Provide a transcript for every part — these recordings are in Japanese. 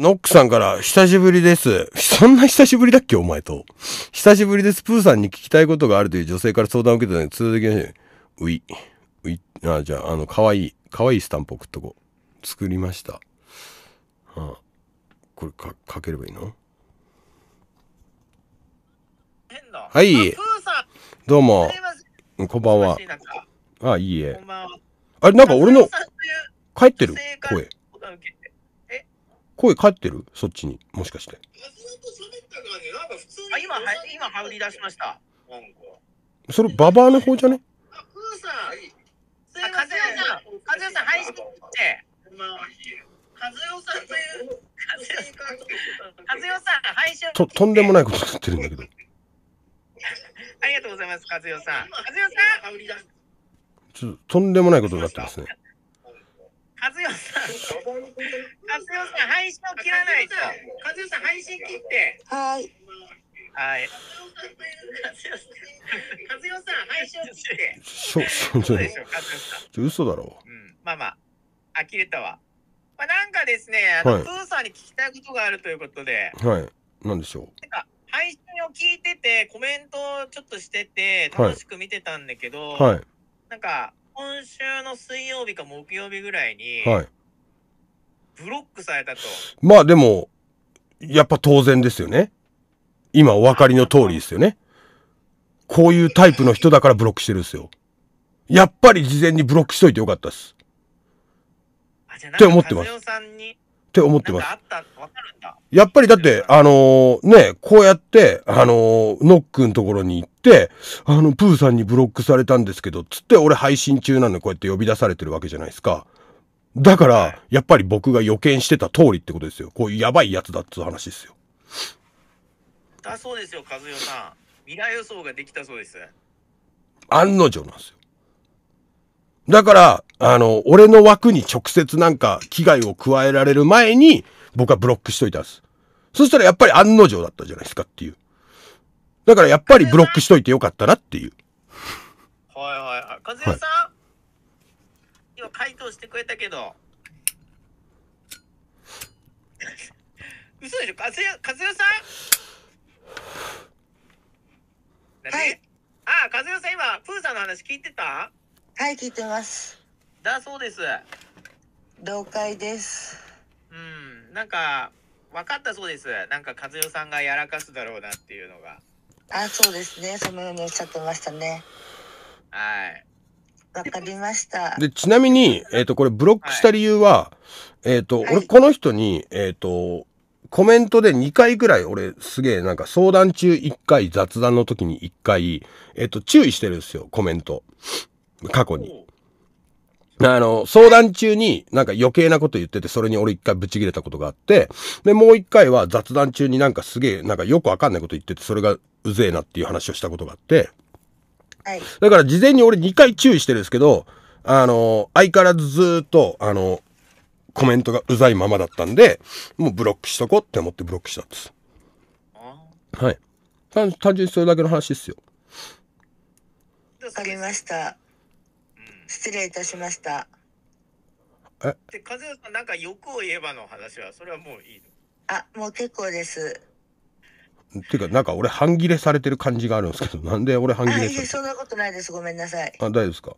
ノックさんから、久しぶりです。そんな久しぶりだっけお前と。久しぶりです。プーさんに聞きたいことがあるという女性から相談を受けたので、続きましう。うい。うい。あ、じゃあ、あの、かわいい。かわいいスタンプ送っとこう。作りました。はあ、これか、かければいいのはい。どうも。こんばんは。あいいえ。あれ、なんか俺の、帰ってる声。声帰ってるそっちに。もしかして。あ、今、今、は織り出しました。それ、ババアの方じゃねあ、風さん。あ、和代さん。風代さん、配信って。和代さんという、和代さん、配信と、とんでもないことになってるんだけど。ありがとうございます、和代さん。和代さんちょっととんでもないことになってますね。和代さん、和代さん、配信を切らないと。和代さん、配信切って。はい。はい。和代さん、配信を切って。そう、そうでしょ、和代さん。嘘だろう。うん、まあまあ、呆れたわ。まあ、なんかですね、あの、はい、プーさんに聞きたいことがあるということで。はい。なんでしょう。てか配信を聞いてて、コメントをちょっとしてて、楽しく見てたんだけど、はい、なんか、今週の水曜日か木曜日ぐらいに、ブロックされたと。まあでも、やっぱ当然ですよね。今お分かりの通りですよね。こういうタイプの人だからブロックしてるんですよ。やっぱり事前にブロックしといてよかったっす。って思ってます。さんにって思ってます。やっぱりだって、あのー、ね、こうやって、あのー、ノックのところに行って、あの、プーさんにブロックされたんですけど、つって俺配信中なんでこうやって呼び出されてるわけじゃないですか。だから、やっぱり僕が予見してた通りってことですよ。こういうやばいやつだっつう話ですよ。だそうですよ、和代さん。未来予想ができたそうです。案の定なんですよ。だから、あの、俺の枠に直接なんか危害を加えられる前に、僕はブロックしといたんです。そしたらやっぱり案の定だったじゃないですかっていう。だからやっぱりブロックしといてよかったなっていう。はいはい。和代さん、はい、今回答してくれたけど。嘘でしょ和代和代さんはい。ああ、和代さん今、プーさんの話聞いてたはい、聞いてます。だそうです。同解です。うん、なんか、分かったそうです。なんか、和代さんがやらかすだろうなっていうのが。あ、そうですね。そのようにおっしゃってましたね。はい。わかりました。で、ちなみに、えっ、ー、と、これブロックした理由は、はい、えっ、ー、と、俺、この人に、えっ、ー、と、コメントで2回くらい、俺、すげえ、なんか相談中1回、雑談の時に1回、えっ、と、注意してるんですよ、コメント。過去に。あの、相談中になんか余計なこと言ってて、それに俺一回ブチ切れたことがあって、で、もう一回は雑談中になんかすげえ、なんかよくわかんないこと言ってて、それがうぜえなっていう話をしたことがあって、はい。だから事前に俺二回注意してるんですけど、あの、相変わらずずっと、あの、コメントがうざいままだったんで、もうブロックしとこうって思ってブロックしたんです。はい。単純にそれだけの話ですよ。わかりました。失礼いたしました。えで、和代さん、なんか欲を言えばの話は、それはもういいのあ、もう結構です。っていうか、なんか俺、半切れされてる感じがあるんですけど、なんで俺半切れそんなことないです。ごめんなさい。あ、大丈夫ですか。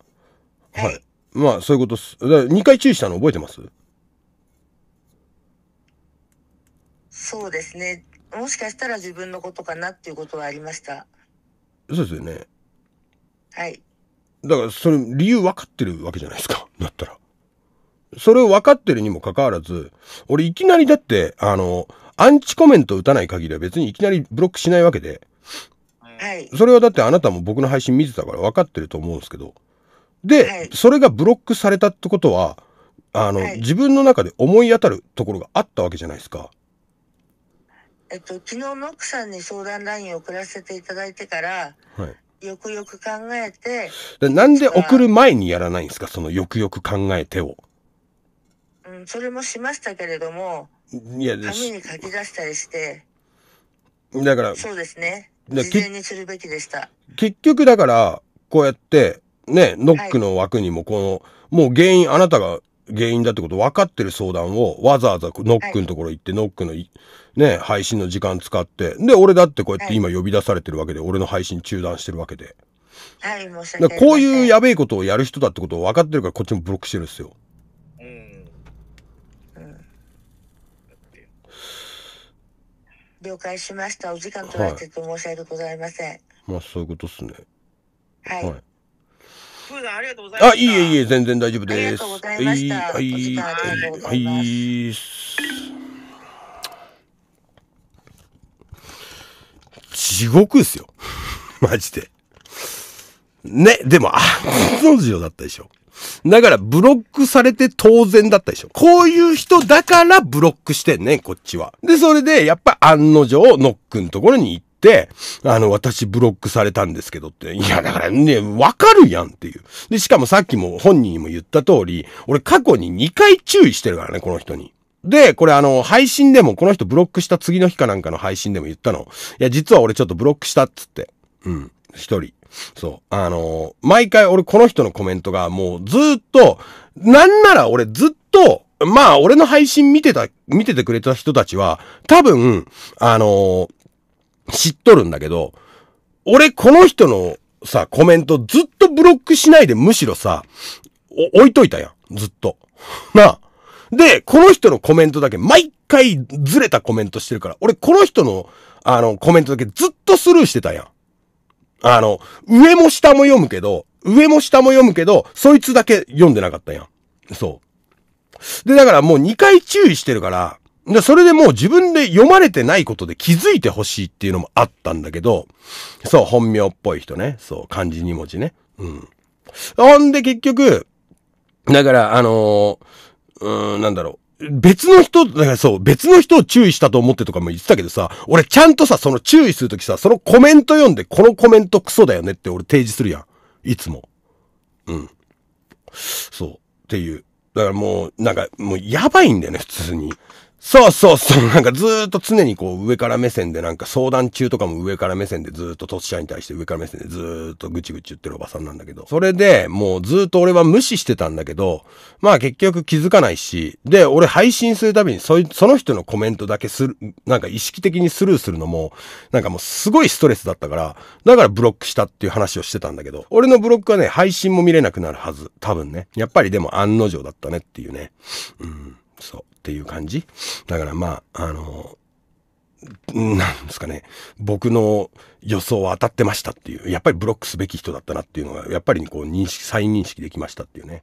はい。はい、まあ、そういうことっす。だ2回注意したの覚えてますそうですね。もしかしたら自分のことかなっていうことはありました。そうですよね。はい。だからそれ理由分かってるわけじゃないですか。だったら。それを分かってるにもかかわらず、俺いきなりだって、あの、アンチコメント打たない限りは別にいきなりブロックしないわけで。はい。それはだってあなたも僕の配信見てたから分かってると思うんですけど。で、はい、それがブロックされたってことは、あの、はい、自分の中で思い当たるところがあったわけじゃないですか。えっと、昨日の奥さんに相談ラインを送らせていただいてから、はい、よくよく考えて。なんで送る前にやらないんですかそのよくよく考えてを。うん、それもしましたけれども、いや紙に書き出したりして。だから、そうですね。事前にするべきでした。結局だから、こうやって、ね、ノックの枠にもこの、はい、もう原因あなたが原因だってこと分かってる相談をわざわざノックのところ行って、ノックのね、配信の時間使って、で、俺だってこうやって今呼び出されてるわけで、俺の配信中断してるわけで。はい、申し訳こういうやべえことをやる人だってことを分かってるからこっちもブロックしてるんですよ。うん。うん。了解しました。お時間取られて申し訳ございません。はい、まあ、そういうことっすね。はい、はいさんありがとうございまあ、いえいえ、全然大丈夫です。ありがとうございました。はい、はい、はい。地獄ですよ。マジで。ね、でも、あの字だったでしょ。だから、ブロックされて当然だったでしょ。こういう人だからブロックしてんね、こっちは。で、それで、やっぱ案の定、ノックのところに行、あの、私ブロックされたんですけどって。いや、だからね、わかるやんっていう。で、しかもさっきも本人にも言った通り、俺過去に2回注意してるからね、この人に。で、これあの、配信でも、この人ブロックした次の日かなんかの配信でも言ったの。いや、実は俺ちょっとブロックしたっつって。うん。一人。そう。あのー、毎回俺この人のコメントがもうずっと、なんなら俺ずっと、まあ俺の配信見てた、見ててくれた人たちは、多分、あのー知っとるんだけど、俺この人のさ、コメントずっとブロックしないでむしろさ、置いといたやん。ずっと。なあ。で、この人のコメントだけ、毎回ずれたコメントしてるから、俺この人の、あの、コメントだけずっとスルーしてたやん。あの、上も下も読むけど、上も下も読むけど、そいつだけ読んでなかったやん。そう。で、だからもう2回注意してるから、で、それでもう自分で読まれてないことで気づいてほしいっていうのもあったんだけど、そう、本名っぽい人ね。そう、漢字2文字ね。うん。ほんで結局、だから、あのー、うーん、なんだろう。別の人、だからそう、別の人を注意したと思ってとかも言ってたけどさ、俺ちゃんとさ、その注意するときさ、そのコメント読んで、このコメントクソだよねって俺提示するやん。いつも。うん。そう。っていう。だからもう、なんか、もうやばいんだよね、普通に。そうそうそう。なんかずーっと常にこう上から目線でなんか相談中とかも上から目線でずーっと突者に対して上から目線でずーっとぐちぐち言ってるおばさんなんだけど。それでもうずーっと俺は無視してたんだけど、まあ結局気づかないし、で、俺配信するたびにそいその人のコメントだけする、なんか意識的にスルーするのも、なんかもうすごいストレスだったから、だからブロックしたっていう話をしてたんだけど、俺のブロックはね、配信も見れなくなるはず。多分ね。やっぱりでも案の定だったねっていうね。うん。そうっていう感じだからまああのなんですかね、僕の予想は当たってましたっていう、やっぱりブロックすべき人だったなっていうのが、やっぱりこう認識、再認識できましたっていうね。